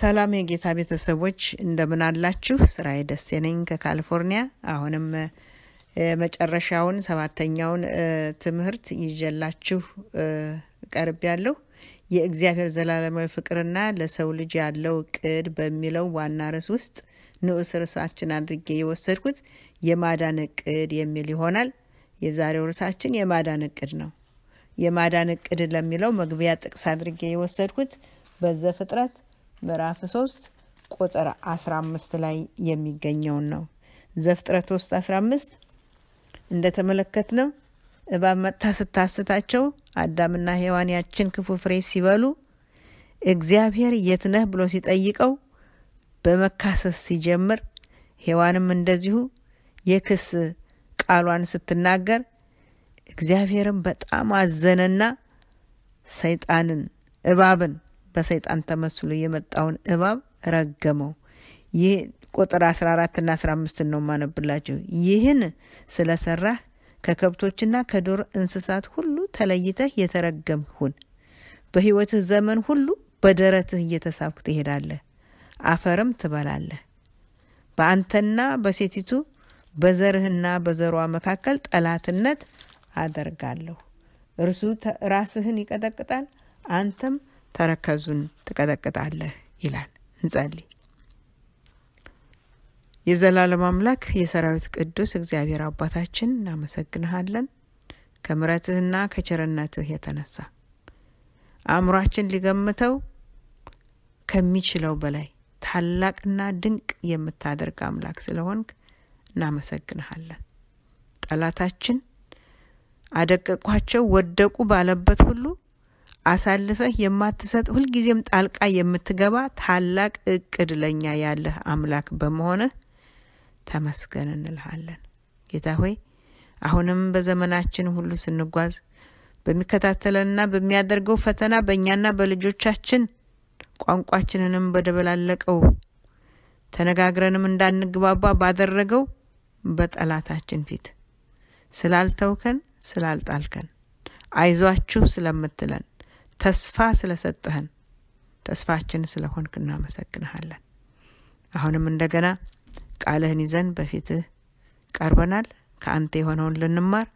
ሰላም የጌታ ቤተሰቦች እንደምን አላችሁ? ስራዬ ደሴ ነኝ ከካሊፎርኒያ። አሁንም መጨረሻውን ሰባተኛውን ትምህርት ይዤላችሁ ቀርብ ያለሁ የእግዚአብሔር ዘላለማዊ ፍቅርና ለሰው ልጅ ያለው እቅድ በሚለው ዋና ርዕስ ውስጥ ንዑስ ርዕሳችን አድርጌ የወሰድኩት የማዳን እቅድ የሚል ይሆናል። የዛሬው ርዕሳችን የማዳን እቅድ ነው። የማዳን እቅድ ለሚለው መግቢያ ጥቅስ አድርጌ የወሰድኩት በዘፍጥረት ምዕራፍ 3 ቁጥር 15 ላይ የሚገኘውን ነው። ዘፍጥረት ውስጥ 15 እንደተመለከት ነው እባብ መጥታ ስታስታቸው አዳምና ሔዋን ያችን ክፉ ፍሬ ሲበሉ እግዚአብሔር የት ነህ ብሎ ሲጠይቀው በመካሰስ ሲጀምር ሔዋንም እንደዚሁ የክስ ቃሏን ስትናገር እግዚአብሔርም በጣም አዘነና ሰይጣንን እባብን በሰይጣን ተመስሎ የመጣውን እባብ ረገመው። ይህ ቁጥር 14 ና 15 ነው ማነብላቸው። ይህን ስለሰራህ ከከብቶችና ከዱር እንስሳት ሁሉ ተለይተህ የተረገምህ ሁን። ዘመን ሁሉ በደረትህ እየተሳብክ ትሄዳለህ፣ አፈርም ትበላለህ። በአንተና በሴቲቱ በዘርህና በዘሯ መካከል ጠላትነት አደርጋለሁ። እርሱ ራስህን ይቀጠቅጣል፣ አንተም ተረከዙን ትቀጠቅጣለህ ይላል። እንጸልይ። የዘላለም አምላክ የሰራዊት ቅዱስ እግዚአብሔር አባታችን እናመሰግንሃለን። ከምረትህና ከቸርነትህ የተነሳ አእምሯችን ሊገምተው ከሚችለው በላይ ታላቅና ድንቅ የምታደርግ አምላክ ስለሆንክ እናመሰግንሃለን። ጠላታችን አደቀቋቸው ወደቁ ባለበት ሁሉ አሳልፈህ የማትሰጥ ሁልጊዜም ጣልቃ የምትገባ ታላቅ እቅድ ለኛ ያለህ አምላክ በመሆንህ ተመስገን እንልሃለን። ጌታ ሆይ አሁንም በዘመናችን ሁሉ ስንጓዝ በሚከታተለንና በሚያደርገው ፈተና በእኛና በልጆቻችን ቋንቋችንንም በደበላለቀው ተነጋግረንም እንዳንግባባ ባደረገው በጠላታችን ፊት ስላልተውከን ስላልጣልከን አይዟችሁ ስለምትለን ተስፋ ስለሰጠህን ተስፋችን ስለሆንክ እናመሰግንሃለን። አሁንም እንደገና ቃልህን ይዘን በፊትህ ቀርበናል። ከአንተ የሆነውን ልንማር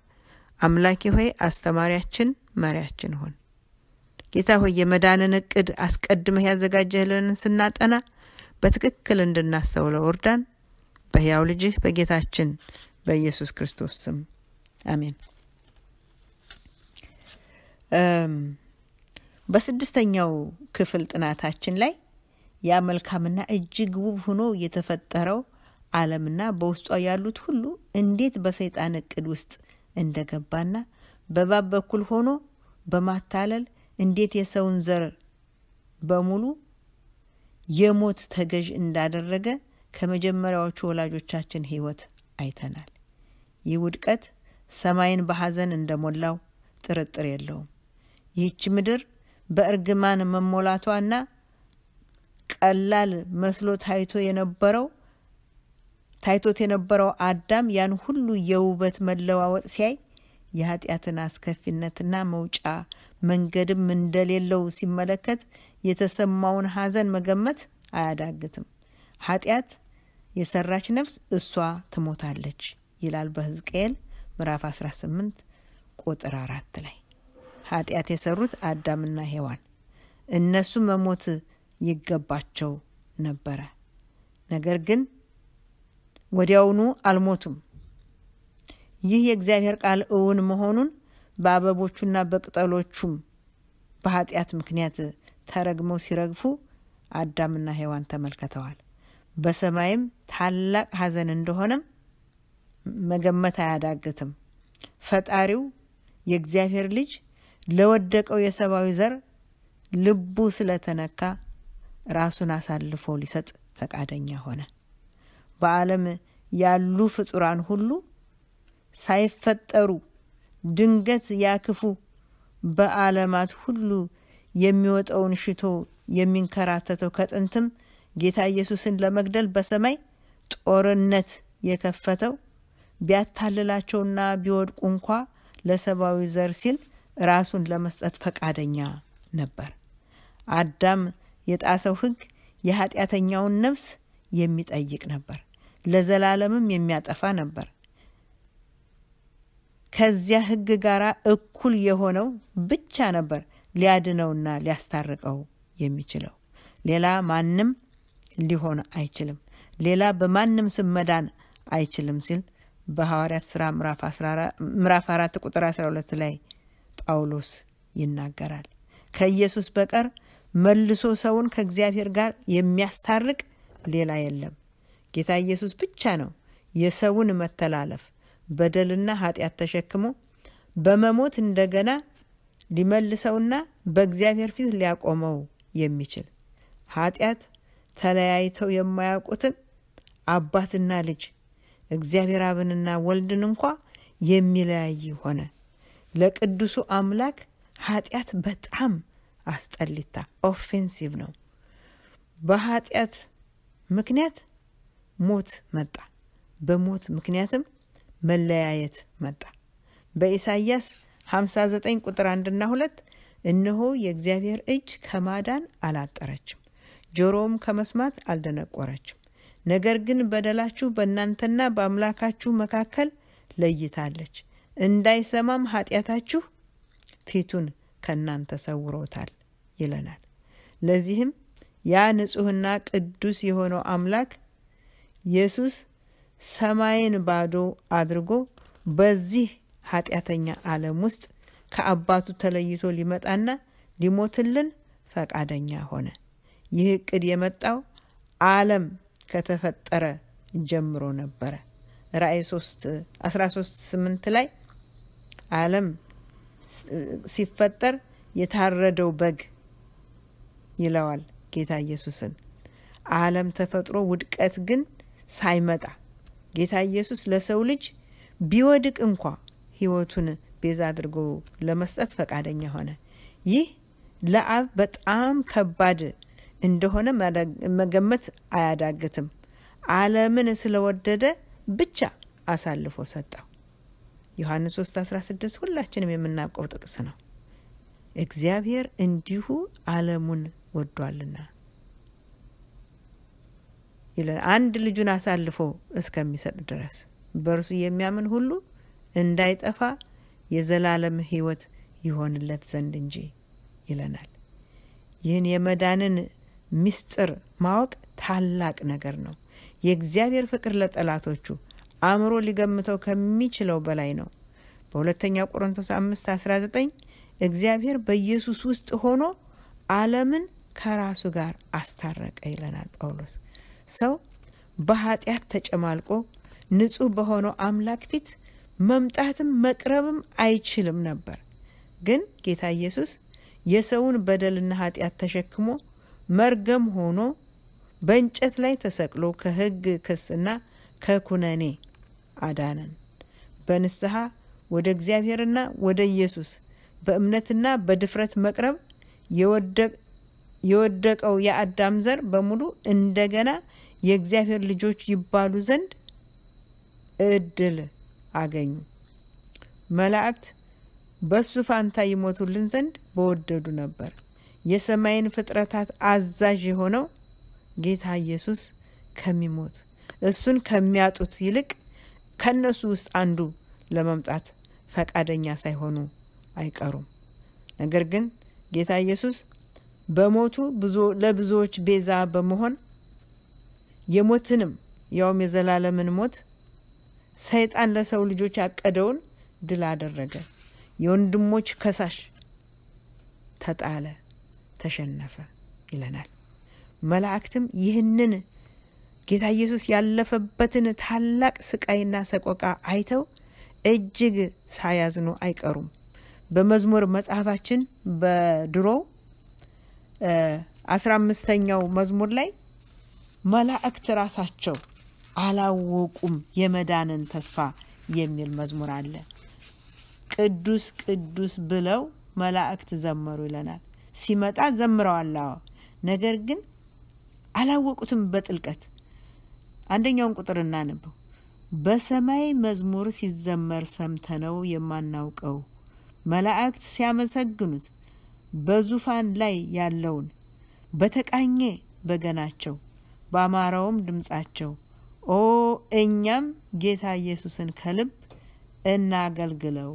አምላኬ ሆይ አስተማሪያችን፣ መሪያችን ሁን። ጌታ ሆይ የመዳንን እቅድ አስቀድመህ ያዘጋጀህልንን ስናጠና በትክክል እንድናስተውለው እርዳን። በሕያው ልጅህ በጌታችን በኢየሱስ ክርስቶስ ስም አሜን። በስድስተኛው ክፍል ጥናታችን ላይ ያ መልካምና እጅግ ውብ ሆኖ የተፈጠረው ዓለምና በውስጧ ያሉት ሁሉ እንዴት በሰይጣን እቅድ ውስጥ እንደገባና በባብ በኩል ሆኖ በማታለል እንዴት የሰውን ዘር በሙሉ የሞት ተገዥ እንዳደረገ ከመጀመሪያዎቹ ወላጆቻችን ሕይወት አይተናል። ይህ ውድቀት ሰማይን በሐዘን እንደሞላው ጥርጥር የለውም። ይህች ምድር በእርግማን መሞላቷና ቀላል መስሎ ታይቶ የነበረው ታይቶት የነበረው አዳም ያን ሁሉ የውበት መለዋወጥ ሲያይ የኃጢአትን አስከፊነትና መውጫ መንገድም እንደሌለው ሲመለከት የተሰማውን ሐዘን መገመት አያዳግትም። ኃጢአት የሰራች ነፍስ እሷ ትሞታለች ይላል በሕዝቅኤል ምዕራፍ 18 ቁጥር አራት ላይ። ኃጢአት የሰሩት አዳምና ሔዋን እነሱ መሞት ይገባቸው ነበረ። ነገር ግን ወዲያውኑ አልሞቱም። ይህ የእግዚአብሔር ቃል እውን መሆኑን በአበቦቹና በቅጠሎቹም በኃጢአት ምክንያት ተረግመው ሲረግፉ አዳምና ሔዋን ተመልክተዋል። በሰማይም ታላቅ ሐዘን እንደሆነም መገመት አያዳግትም። ፈጣሪው የእግዚአብሔር ልጅ ለወደቀው የሰብአዊ ዘር ልቡ ስለተነካ ራሱን አሳልፎ ሊሰጥ ፈቃደኛ ሆነ። በዓለም ያሉ ፍጡራን ሁሉ ሳይፈጠሩ ድንገት ያክፉ በዓለማት ሁሉ የሚወጣውን ሽቶ የሚንከራተተው ከጥንትም ጌታ ኢየሱስን ለመግደል በሰማይ ጦርነት የከፈተው ቢያታልላቸውና ቢወድቁ እንኳ ለሰብአዊ ዘር ሲል ራሱን ለመስጠት ፈቃደኛ ነበር። አዳም የጣሰው ህግ የኃጢአተኛውን ነፍስ የሚጠይቅ ነበር፣ ለዘላለምም የሚያጠፋ ነበር። ከዚያ ህግ ጋር እኩል የሆነው ብቻ ነበር ሊያድነውና ሊያስታርቀው የሚችለው። ሌላ ማንም ሊሆን አይችልም። ሌላ በማንም ስም መዳን አይችልም ሲል በሐዋርያት ሥራ ምዕራፍ 4 ቁጥር 12 ላይ ጳውሎስ ይናገራል። ከኢየሱስ በቀር መልሶ ሰውን ከእግዚአብሔር ጋር የሚያስታርቅ ሌላ የለም። ጌታ ኢየሱስ ብቻ ነው የሰውን መተላለፍ በደልና ኃጢአት ተሸክሞ በመሞት እንደገና ሊመልሰውና በእግዚአብሔር ፊት ሊያቆመው የሚችል ኃጢአት ተለያይተው የማያውቁትን አባትና ልጅ እግዚአብሔር አብንና ወልድን እንኳ የሚለያይ ሆነ። ለቅዱሱ አምላክ ኃጢአት በጣም አስጠሊታ ኦፌንሲቭ ነው። በኃጢአት ምክንያት ሞት መጣ። በሞት ምክንያትም መለያየት መጣ። በኢሳይያስ 59 ቁጥር አንድና ሁለት እነሆ የእግዚአብሔር እጅ ከማዳን አላጠረችም፣ ጆሮውም ከመስማት አልደነቆረችም። ነገር ግን በደላችሁ በእናንተና በአምላካችሁ መካከል ለይታለች እንዳይሰማም ኃጢአታችሁ ፊቱን ከእናንተ ሰውሮታል ይለናል። ለዚህም ያ ንጹህና ቅዱስ የሆነው አምላክ ኢየሱስ ሰማይን ባዶ አድርጎ በዚህ ኃጢአተኛ ዓለም ውስጥ ከአባቱ ተለይቶ ሊመጣና ሊሞትልን ፈቃደኛ ሆነ። ይህ እቅድ የመጣው ዓለም ከተፈጠረ ጀምሮ ነበረ። ራእይ 13 18 ላይ ዓለም ሲፈጠር የታረደው በግ ይለዋል ጌታ ኢየሱስን። ዓለም ተፈጥሮ ውድቀት ግን ሳይመጣ ጌታ ኢየሱስ ለሰው ልጅ ቢወድቅ እንኳ ሕይወቱን ቤዛ አድርጎ ለመስጠት ፈቃደኛ ሆነ። ይህ ለአብ በጣም ከባድ እንደሆነ መገመት አያዳግትም። ዓለምን ስለወደደ ብቻ አሳልፎ ሰጠው። ዮሐንስ 3 16 ሁላችንም የምናውቀው ጥቅስ ነው። እግዚአብሔር እንዲሁ ዓለሙን ወዷልና ይላል አንድ ልጁን አሳልፎ እስከሚሰጥ ድረስ በእርሱ የሚያምን ሁሉ እንዳይጠፋ የዘላለም ሕይወት ይሆንለት ዘንድ እንጂ ይለናል። ይህን የመዳንን ምስጢር ማወቅ ታላቅ ነገር ነው። የእግዚአብሔር ፍቅር ለጠላቶቹ አእምሮ ሊገምተው ከሚችለው በላይ ነው። በሁለተኛ ቆሮንቶስ 5 19 እግዚአብሔር በኢየሱስ ውስጥ ሆኖ ዓለምን ከራሱ ጋር አስታረቀ ይለናል ጳውሎስ። ሰው በኃጢአት ተጨማልቆ ንጹህ በሆነው አምላክ ፊት መምጣትም መቅረብም አይችልም ነበር። ግን ጌታ ኢየሱስ የሰውን በደልና ኃጢአት ተሸክሞ መርገም ሆኖ በእንጨት ላይ ተሰቅሎ ከሕግ ክስና ከኩነኔ አዳነን በንስሐ ወደ እግዚአብሔርና ወደ ኢየሱስ በእምነትና በድፍረት መቅረብ የወደቀው የአዳም ዘር በሙሉ እንደገና የእግዚአብሔር ልጆች ይባሉ ዘንድ እድል አገኙ። መላእክት በሱ ፋንታ ይሞቱልን ዘንድ በወደዱ ነበር። የሰማይን ፍጥረታት አዛዥ የሆነው ጌታ ኢየሱስ ከሚሞት እሱን ከሚያጡት ይልቅ ከእነሱ ውስጥ አንዱ ለመምጣት ፈቃደኛ ሳይሆኑ አይቀሩም። ነገር ግን ጌታ ኢየሱስ በሞቱ ለብዙዎች ቤዛ በመሆን የሞትንም ያውም የዘላለምን ሞት ሰይጣን ለሰው ልጆች ያቀደውን ድል አደረገ። የወንድሞች ከሳሽ ተጣለ፣ ተሸነፈ ይለናል። መላእክትም ይህንን ጌታ ኢየሱስ ያለፈበትን ታላቅ ስቃይና ሰቆቃ አይተው እጅግ ሳያዝኑ አይቀሩም። በመዝሙር መጽሐፋችን በድሮው አስራ አምስተኛው መዝሙር ላይ መላእክት ራሳቸው አላወቁም የመዳንን ተስፋ የሚል መዝሙር አለ። ቅዱስ ቅዱስ ብለው መላእክት ዘመሩ ይለናል። ሲመጣ ዘምረዋል። ነገር ግን አላወቁትም በጥልቀት አንደኛውን ቁጥር እናንበው። በሰማይ መዝሙር ሲዘመር ሰምተነው የማናውቀው መላእክት ሲያመሰግኑት በዙፋን ላይ ያለውን በተቃኘ በገናቸው በአማራውም ድምፃቸው ኦ እኛም ጌታ ኢየሱስን ከልብ እናገልግለው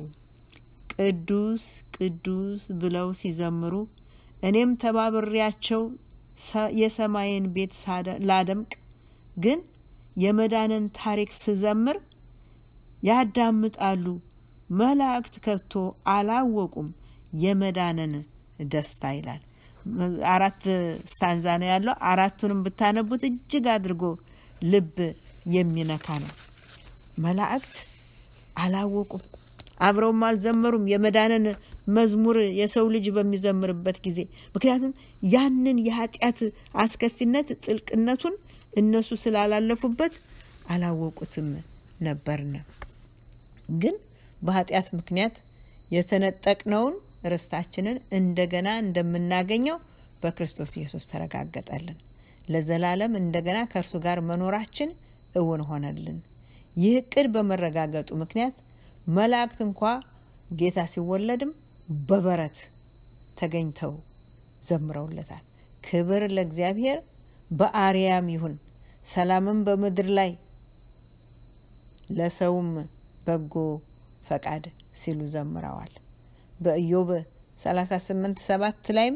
ቅዱስ ቅዱስ ብለው ሲዘምሩ እኔም ተባብሬያቸው የሰማይን ቤት ላደምቅ ግን የመዳንን ታሪክ ስዘምር ያዳምጣሉ። መላእክት ከቶ አላወቁም የመዳንን ደስታ ይላል። አራት ስታንዛ ነው ያለው። አራቱንም ብታነቡት እጅግ አድርጎ ልብ የሚነካ ነው። መላእክት አላወቁም፣ አብረውም አልዘመሩም የመዳንን መዝሙር የሰው ልጅ በሚዘምርበት ጊዜ ምክንያቱም ያንን የኃጢአት አስከፊነት ጥልቅነቱን እነሱ ስላላለፉበት አላወቁትም ነበርና። ግን በኃጢአት ምክንያት የተነጠቅነውን ርስታችንን እንደገና እንደምናገኘው በክርስቶስ ኢየሱስ ተረጋገጠልን። ለዘላለም እንደገና ከእርሱ ጋር መኖራችን እውን ሆነልን። ይህ እቅድ በመረጋገጡ ምክንያት መላእክት እንኳ ጌታ ሲወለድም በበረት ተገኝተው ዘምረውለታል። ክብር ለእግዚአብሔር። በአርያም ይሁን። ሰላምም በምድር ላይ ለሰውም በጎ ፈቃድ ሲሉ ዘምረዋል። በኢዮብ 38 ሰባት ላይም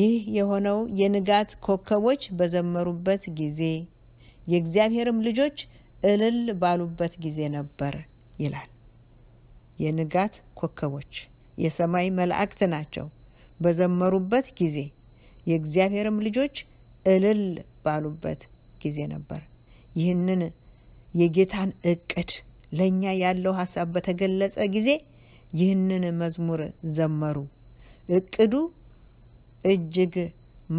ይህ የሆነው የንጋት ኮከቦች በዘመሩበት ጊዜ የእግዚአብሔርም ልጆች እልል ባሉበት ጊዜ ነበር ይላል። የንጋት ኮከቦች የሰማይ መላእክት ናቸው። በዘመሩበት ጊዜ የእግዚአብሔርም ልጆች እልል ባሉበት ጊዜ ነበር። ይህንን የጌታን እቅድ ለእኛ ያለው ሀሳብ በተገለጸ ጊዜ ይህንን መዝሙር ዘመሩ። እቅዱ እጅግ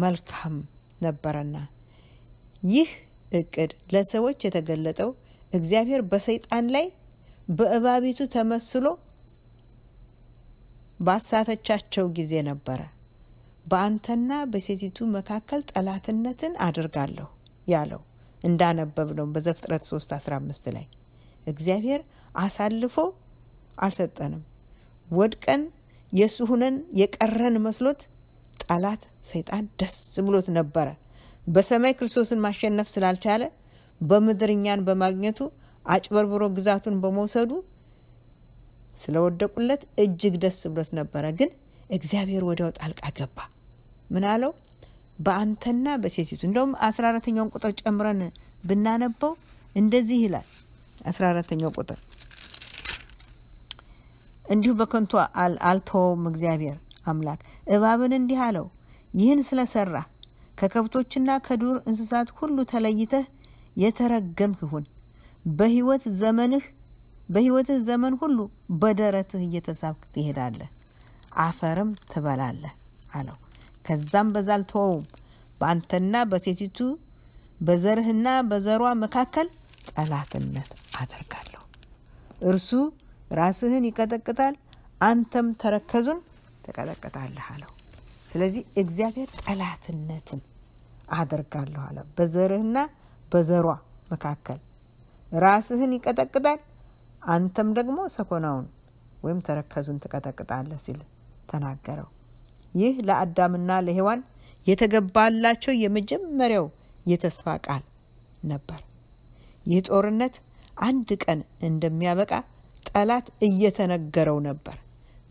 መልካም ነበረና ይህ እቅድ ለሰዎች የተገለጠው እግዚአብሔር በሰይጣን ላይ በእባቢቱ ተመስሎ ባሳተቻቸው ጊዜ ነበረ። በአንተና በሴቲቱ መካከል ጠላትነትን አድርጋለሁ ያለው እንዳነበብ ነው በዘፍጥረት 3 15 ላይ እግዚአብሔር አሳልፎ አልሰጠንም። ወድቀን የእሱ ሁነን የቀረን መስሎት ጠላት ሰይጣን ደስ ብሎት ነበረ። በሰማይ ክርስቶስን ማሸነፍ ስላልቻለ በምድር እኛን በማግኘቱ አጭበርብሮ ግዛቱን በመውሰዱ ስለወደቁለት እጅግ ደስ ብሎት ነበረ። ግን እግዚአብሔር ወዲያው ጣልቃ ገባ። ምን አለው? በአንተና በሴቲቱ እንደውም አስራ አራተኛውን ቁጥር ጨምረን ብናነበው እንደዚህ ይላል። አስራ አራተኛው ቁጥር እንዲሁ በከንቱ አልተወውም እግዚአብሔር አምላክ እባብን እንዲህ አለው፣ ይህን ስለሰራ ከከብቶችና ከዱር እንስሳት ሁሉ ተለይተህ የተረገምህ ሁን፣ በህይወት ዘመንህ በህይወትህ ዘመን ሁሉ በደረትህ እየተሳብክ ትሄዳለህ፣ አፈርም ትበላለህ አለው። ከዛም በዛ አልተወውም። በአንተና በሴቲቱ በዘርህና በዘሯ መካከል ጠላትነት አደርጋለሁ። እርሱ ራስህን ይቀጠቅጣል፣ አንተም ተረከዙን ትቀጠቅጣለህ አለው። ስለዚህ እግዚአብሔር ጠላትነትን አደርጋለሁ አለ። በዘርህና በዘሯ መካከል ራስህን ይቀጠቅጣል፣ አንተም ደግሞ ሰኮናውን ወይም ተረከዙን ትቀጠቅጣለህ ሲል ተናገረው። ይህ ለአዳምና ለሔዋን የተገባላቸው የመጀመሪያው የተስፋ ቃል ነበር። ይህ ጦርነት አንድ ቀን እንደሚያበቃ ጠላት እየተነገረው ነበር።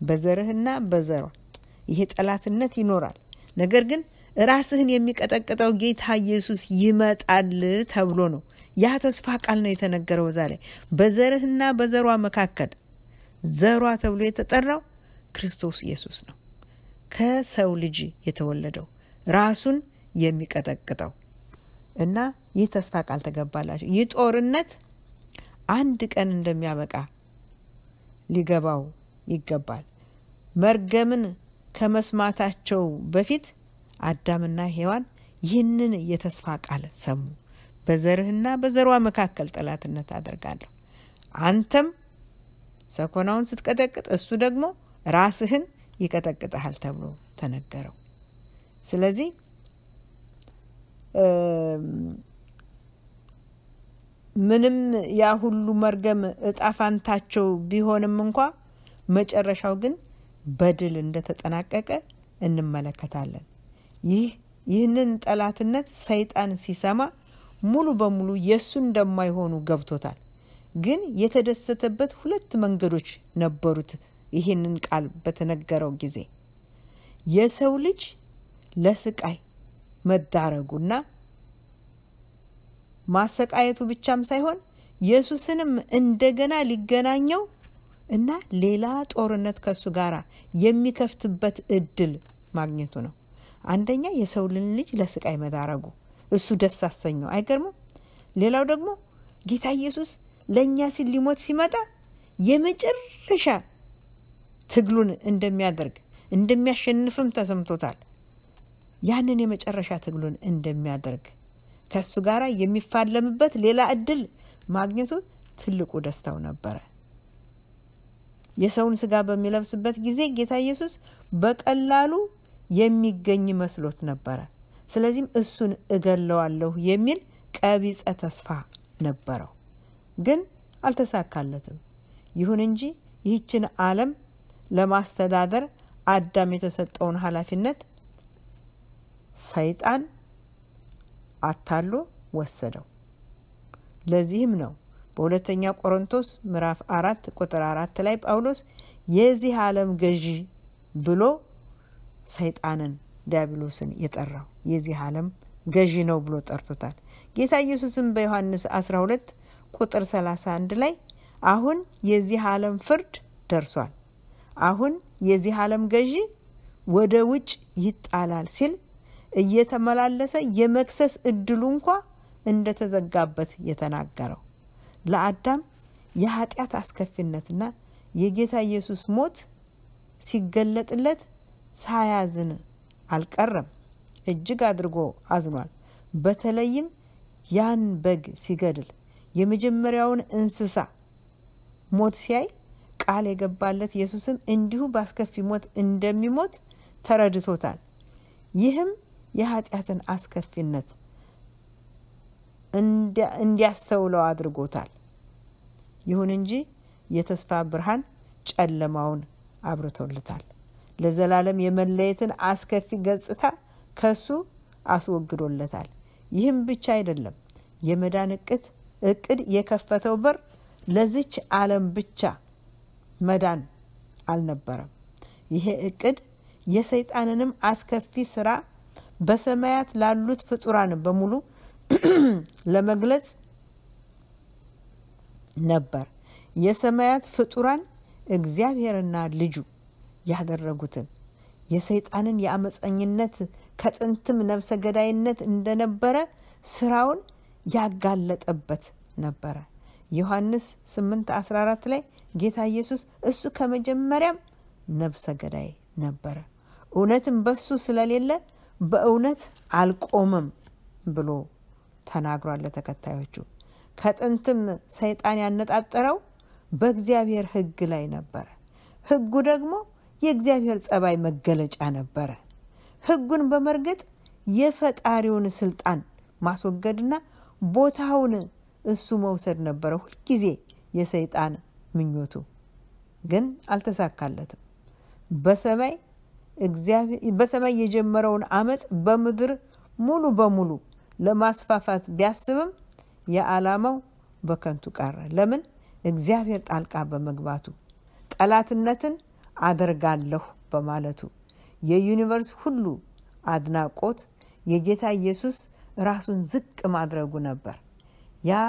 በዘርህና በዘሯ ይሄ ጠላትነት ይኖራል። ነገር ግን ራስህን የሚቀጠቅጠው ጌታ ኢየሱስ ይመጣል ተብሎ ነው። ያ ተስፋ ቃል ነው የተነገረው እዛ ላይ በዘርህና በዘሯ መካከል ዘሯ ተብሎ የተጠራው ክርስቶስ ኢየሱስ ነው። ከሰው ልጅ የተወለደው ራሱን የሚቀጠቅጠው እና ይህ ተስፋ ቃል ተገባላቸው። ይህ ጦርነት አንድ ቀን እንደሚያበቃ ሊገባው ይገባል። መርገምን ከመስማታቸው በፊት አዳምና ሔዋን ይህንን የተስፋ ቃል ሰሙ። በዘርህና በዘሯ መካከል ጠላትነት አደርጋለሁ። አንተም ሰኮናውን ስትቀጠቅጥ እሱ ደግሞ ራስህን ይቀጠቅጠሃል ተብሎ ተነገረው። ስለዚህ ምንም ያ ሁሉ መርገም እጣፋንታቸው ቢሆንም እንኳ መጨረሻው ግን በድል እንደተጠናቀቀ እንመለከታለን። ይህ ይህንን ጠላትነት ሰይጣን ሲሰማ ሙሉ በሙሉ የእሱ እንደማይሆኑ ገብቶታል። ግን የተደሰተበት ሁለት መንገዶች ነበሩት ይህንን ቃል በተነገረው ጊዜ የሰው ልጅ ለስቃይ መዳረጉና ማሰቃየቱ ብቻም ሳይሆን ኢየሱስንም እንደገና ሊገናኘው እና ሌላ ጦርነት ከሱ ጋር የሚከፍትበት እድል ማግኘቱ ነው። አንደኛ የሰው ልጅ ለስቃይ መዳረጉ እሱ ደስ አሰኘው፣ አይገርምም? ሌላው ደግሞ ጌታ ኢየሱስ ለእኛ ሲል ሊሞት ሲመጣ የመጨረሻ ትግሉን እንደሚያደርግ እንደሚያሸንፍም ተሰምቶታል። ያንን የመጨረሻ ትግሉን እንደሚያደርግ ከእሱ ጋር የሚፋለምበት ሌላ እድል ማግኘቱ ትልቁ ደስታው ነበረ። የሰውን ስጋ በሚለብስበት ጊዜ ጌታ ኢየሱስ በቀላሉ የሚገኝ መስሎት ነበረ። ስለዚህም እሱን እገለዋለሁ የሚል ቀቢጸ ተስፋ ነበረው፣ ግን አልተሳካለትም። ይሁን እንጂ ይህችን ዓለም ለማስተዳደር አዳም የተሰጠውን ኃላፊነት ሰይጣን አታሎ ወሰደው። ለዚህም ነው በሁለተኛ ቆሮንቶስ ምዕራፍ አራት ቁጥር አራት ላይ ጳውሎስ የዚህ ዓለም ገዢ ብሎ ሰይጣንን ዲያብሎስን የጠራው የዚህ ዓለም ገዢ ነው ብሎ ጠርቶታል። ጌታ ኢየሱስም በዮሐንስ 12 ቁጥር 31 ላይ አሁን የዚህ ዓለም ፍርድ ደርሷል አሁን የዚህ ዓለም ገዢ ወደ ውጭ ይጣላል ሲል እየተመላለሰ የመክሰስ እድሉ እንኳ እንደተዘጋበት የተናገረው ለአዳም የኃጢአት አስከፊነትና የጌታ ኢየሱስ ሞት ሲገለጥለት ሳያዝን አልቀረም። እጅግ አድርጎ አዝኗል። በተለይም ያን በግ ሲገድል የመጀመሪያውን እንስሳ ሞት ሲያይ ቃል የገባለት ኢየሱስም እንዲሁ በአስከፊ ሞት እንደሚሞት ተረድቶታል። ይህም የኃጢአትን አስከፊነት እንዲያስተውለው አድርጎታል። ይሁን እንጂ የተስፋ ብርሃን ጨለማውን አብርቶለታል። ለዘላለም የመለየትን አስከፊ ገጽታ ከሱ አስወግዶለታል። ይህም ብቻ አይደለም። የመዳን እቅድ እቅድ የከፈተው በር ለዚች ዓለም ብቻ መዳን አልነበረም። ይሄ እቅድ የሰይጣንንም አስከፊ ስራ በሰማያት ላሉት ፍጡራን በሙሉ ለመግለጽ ነበር። የሰማያት ፍጡራን እግዚአብሔርና ልጁ ያደረጉትን የሰይጣንን የአመፀኝነት ከጥንትም ነፍሰ ገዳይነት እንደነበረ ስራውን ያጋለጠበት ነበረ። ዮሐንስ 8 14 ላይ ጌታ ኢየሱስ እሱ ከመጀመሪያም ነብሰ ገዳይ ነበረ። እውነትም በሱ ስለሌለ በእውነት አልቆመም ብሎ ተናግሯል ለተከታዮቹ። ከጥንትም ሰይጣን ያነጣጠረው በእግዚአብሔር ሕግ ላይ ነበረ። ሕጉ ደግሞ የእግዚአብሔር ጸባይ መገለጫ ነበረ። ሕጉን በመርገጥ የፈጣሪውን ስልጣን ማስወገድና ቦታውን እሱ መውሰድ ነበረ ሁልጊዜ የሰይጣን ምኞቱ ግን አልተሳካለትም። በሰማይ በሰማይ የጀመረውን አመፅ በምድር ሙሉ በሙሉ ለማስፋፋት ቢያስብም የዓላማው በከንቱ ቀረ። ለምን? እግዚአብሔር ጣልቃ በመግባቱ ጠላትነትን አደርጋለሁ በማለቱ የዩኒቨርስ ሁሉ አድናቆት የጌታ ኢየሱስ ራሱን ዝቅ ማድረጉ ነበር። ያ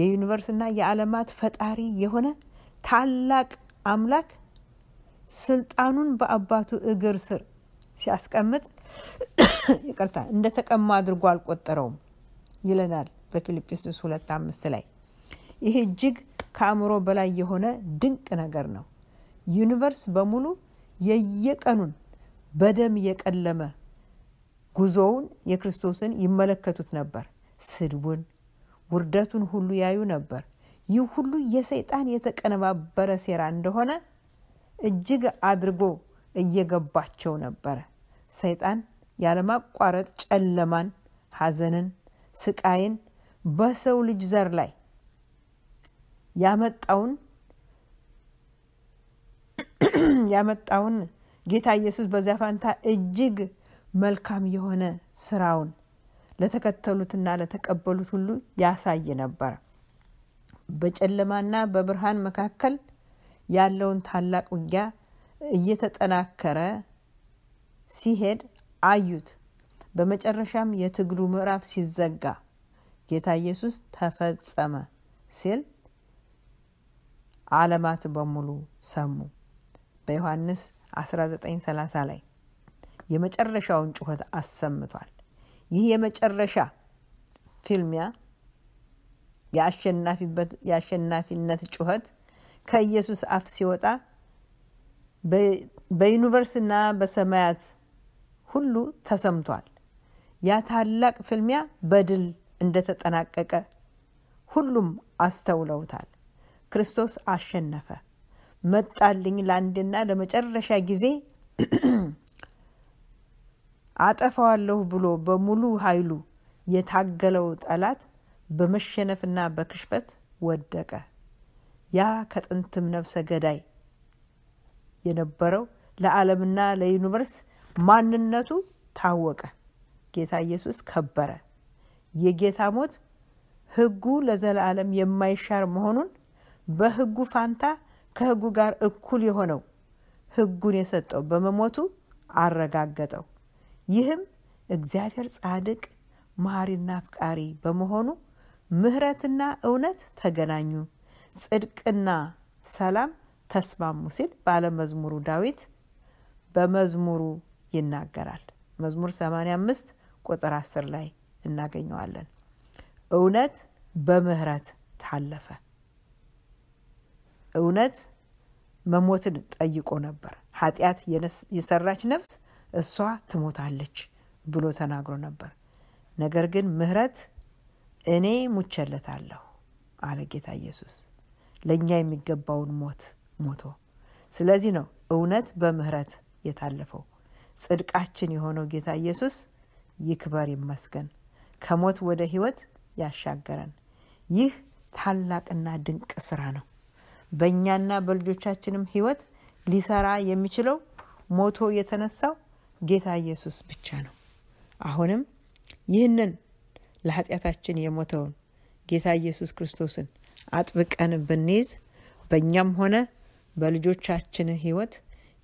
የዩኒቨርስና የዓለማት ፈጣሪ የሆነ ታላቅ አምላክ ስልጣኑን በአባቱ እግር ስር ሲያስቀምጥ ይቅርታ እንደ ተቀማ አድርጎ አልቆጠረውም ይለናል በፊልጵስዩስ ሁለት አምስት ላይ ይህ እጅግ ከአእምሮ በላይ የሆነ ድንቅ ነገር ነው። ዩኒቨርስ በሙሉ የየቀኑን በደም የቀለመ ጉዞውን የክርስቶስን ይመለከቱት ነበር። ስድቡን፣ ውርደቱን ሁሉ ያዩ ነበር። ይህ ሁሉ የሰይጣን የተቀነባበረ ሴራ እንደሆነ እጅግ አድርጎ እየገባቸው ነበረ። ሰይጣን ያለማቋረጥ ጨለማን፣ ሐዘንን፣ ስቃይን በሰው ልጅ ዘር ላይ ያመጣውን ያመጣውን ጌታ ኢየሱስ በዚያ ፋንታ እጅግ መልካም የሆነ ስራውን ለተከተሉትና ለተቀበሉት ሁሉ ያሳይ ነበር። በጨለማና በብርሃን መካከል ያለውን ታላቅ ውጊያ እየተጠናከረ ሲሄድ አዩት። በመጨረሻም የትግሉ ምዕራፍ ሲዘጋ ጌታ ኢየሱስ ተፈጸመ ሲል ዓለማት በሙሉ ሰሙ። በዮሐንስ 1930 ላይ የመጨረሻውን ጩኸት አሰምቷል። ይህ የመጨረሻ ፊልሚያ የአሸናፊነት ጩኸት ከኢየሱስ አፍ ሲወጣ በዩኒቨርስና በሰማያት ሁሉ ተሰምቷል። ያ ታላቅ ፍልሚያ በድል እንደተጠናቀቀ ሁሉም አስተውለውታል። ክርስቶስ አሸነፈ። መጣልኝ ለአንድና ለመጨረሻ ጊዜ አጠፋዋለሁ ብሎ በሙሉ ኃይሉ የታገለው ጠላት በመሸነፍና በክሽፈት ወደቀ። ያ ከጥንትም ነፍሰ ገዳይ የነበረው ለዓለምና ለዩኒቨርስ ማንነቱ ታወቀ። ጌታ ኢየሱስ ከበረ። የጌታ ሞት ሕጉ ለዘላለም የማይሻር መሆኑን በሕጉ ፋንታ ከሕጉ ጋር እኩል የሆነው ሕጉን የሰጠው በመሞቱ አረጋገጠው። ይህም እግዚአብሔር ጻድቅ፣ መሐሪና አፍቃሪ በመሆኑ ምህረትና እውነት ተገናኙ፣ ጽድቅና ሰላም ተስማሙ ሲል ባለመዝሙሩ ዳዊት በመዝሙሩ ይናገራል። መዝሙር 85 ቁጥር 10 ላይ እናገኘዋለን። እውነት በምህረት ታለፈ። እውነት መሞትን ጠይቆ ነበር። ኃጢአት የሰራች ነፍስ እሷ ትሞታለች ብሎ ተናግሮ ነበር። ነገር ግን ምህረት እኔ ሙቸለታለሁ አለ ጌታ ኢየሱስ ለእኛ የሚገባውን ሞት ሞቶ። ስለዚህ ነው እውነት በምህረት የታለፈው። ጽድቃችን የሆነው ጌታ ኢየሱስ ይክበር ይመስገን፣ ከሞት ወደ ህይወት ያሻገረን። ይህ ታላቅና ድንቅ ስራ ነው። በእኛና በልጆቻችንም ህይወት ሊሰራ የሚችለው ሞቶ የተነሳው ጌታ ኢየሱስ ብቻ ነው። አሁንም ይህንን ለኃጢአታችን የሞተውን ጌታ ኢየሱስ ክርስቶስን አጥብቀን ብንይዝ በእኛም ሆነ በልጆቻችን ህይወት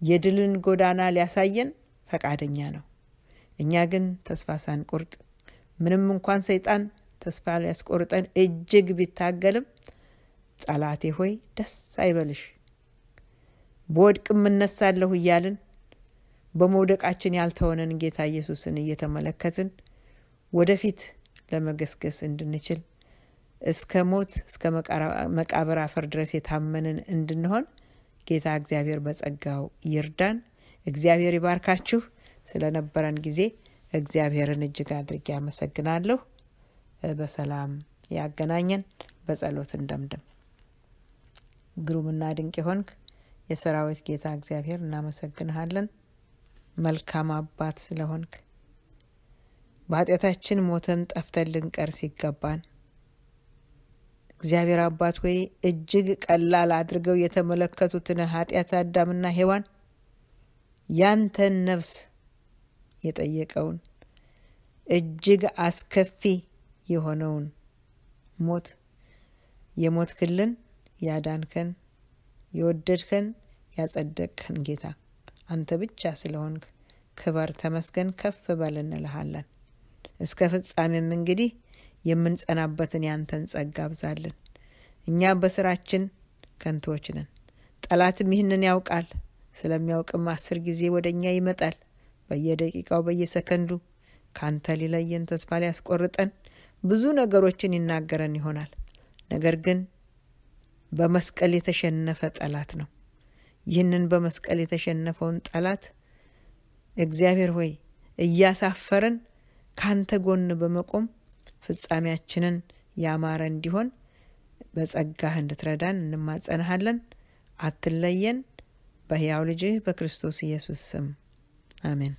የድልን ጎዳና ሊያሳየን ፈቃደኛ ነው። እኛ ግን ተስፋ ሳንቆርጥ ምንም እንኳን ሰይጣን ተስፋ ሊያስቆርጠን እጅግ ቢታገልም ጠላቴ ሆይ ደስ አይበልሽ፣ በወድቅም እነሳለሁ እያልን በመውደቃችን ያልተወነን ጌታ ኢየሱስን እየተመለከትን ወደፊት ለመገስገስ እንድንችል እስከ ሞት እስከ መቃብር አፈር ድረስ የታመንን እንድንሆን ጌታ እግዚአብሔር በጸጋው ይርዳን። እግዚአብሔር ይባርካችሁ። ስለነበረን ጊዜ እግዚአብሔርን እጅግ አድርጌ አመሰግናለሁ። በሰላም ያገናኘን። በጸሎት እንደምድም። ግሩምና ድንቅ የሆንክ የሰራዊት ጌታ እግዚአብሔር እናመሰግንሃለን። መልካም አባት ስለሆንክ በኃጢአታችን ሞተን ጠፍተን ልንቀር ሲገባን እግዚአብሔር አባት ወይ እጅግ ቀላል አድርገው የተመለከቱትን ኃጢአት አዳምና ሔዋን ያንተን ነፍስ የጠየቀውን እጅግ አስከፊ የሆነውን ሞት የሞት ክልን ያዳንከን የወደድከን ያጸደቅከን ጌታ አንተ ብቻ ስለሆንክ ክበር፣ ተመስገን፣ ከፍ በል እንልሃለን። እስከ ፍጻሜም እንግዲህ የምንጸናበትን ያንተን ጸጋ አብዛልን። እኛ በስራችን ከንቶች ነን፣ ጠላትም ይህንን ያውቃል። ስለሚያውቅም አስር ጊዜ ወደ እኛ ይመጣል። በየደቂቃው በየሰከንዱ ካንተ ሊለየን ተስፋ ሊያስቆርጠን ብዙ ነገሮችን ይናገረን ይሆናል። ነገር ግን በመስቀል የተሸነፈ ጠላት ነው። ይህንን በመስቀል የተሸነፈውን ጠላት እግዚአብሔር ሆይ እያሳፈርን ካንተ ጎን በመቆም ፍጻሜያችንን ያማረ እንዲሆን በጸጋህ እንድትረዳን እንማጸንሃለን። አትለየን። በሕያው ልጅህ በክርስቶስ ኢየሱስ ስም አሜን።